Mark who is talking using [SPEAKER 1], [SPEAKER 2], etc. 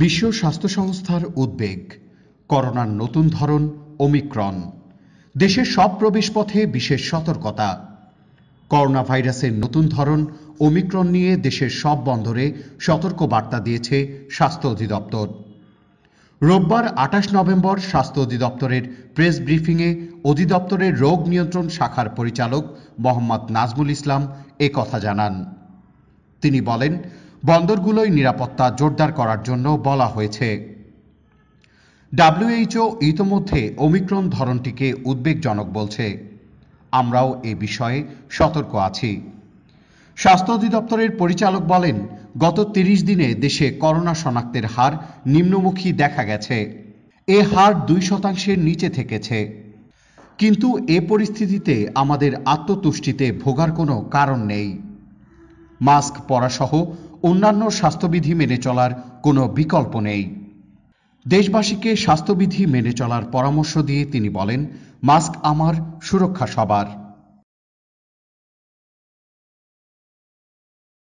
[SPEAKER 1] বিশ্ব স্বাস্থ্য সংস্থার উদ্বেগ করোনার নতুন ধরন ওমিক্রন দেশের সব প্রবেশপথে বিশেষ সতর্কতা করোনা ভাইরাসের নতুন ধরন ওমিক্রন নিয়ে দেশের সব বন্দরে সতর্ক বার্তা দিয়েছে স্বাস্থ্য অধিদপ্তর রোববার আঠাশ নভেম্বর স্বাস্থ্য অধিদপ্তরের প্রেস ব্রিফিংয়ে অধিদপ্তরের রোগ নিয়ন্ত্রণ শাখার পরিচালক মোহাম্মদ নাজমুল ইসলাম এ কথা জানান তিনি বলেন বন্দরগুলোয় নিরাপত্তা জোরদার করার জন্য বলা হয়েছে ডাব্লিউএইচও ইতোমধ্যে ওমিক্রন ধরনটিকে উদ্বেগজনক বলছে আমরাও এ বিষয়ে সতর্ক আছি স্বাস্থ্য অধিদপ্তরের পরিচালক বলেন গত তিরিশ দিনে দেশে করোনা শনাক্তের হার নিম্নমুখী দেখা গেছে এ হার দুই শতাংশের নিচে থেকেছে কিন্তু এ পরিস্থিতিতে আমাদের আত্মতুষ্টিতে ভোগার কোনো কারণ নেই মাস্ক পরাসহ অন্যান্য স্বাস্থ্যবিধি মেনে চলার কোনো বিকল্প নেই দেশবাসীকে স্বাস্থ্যবিধি মেনে চলার পরামর্শ দিয়ে তিনি বলেন মাস্ক আমার সুরক্ষা সবার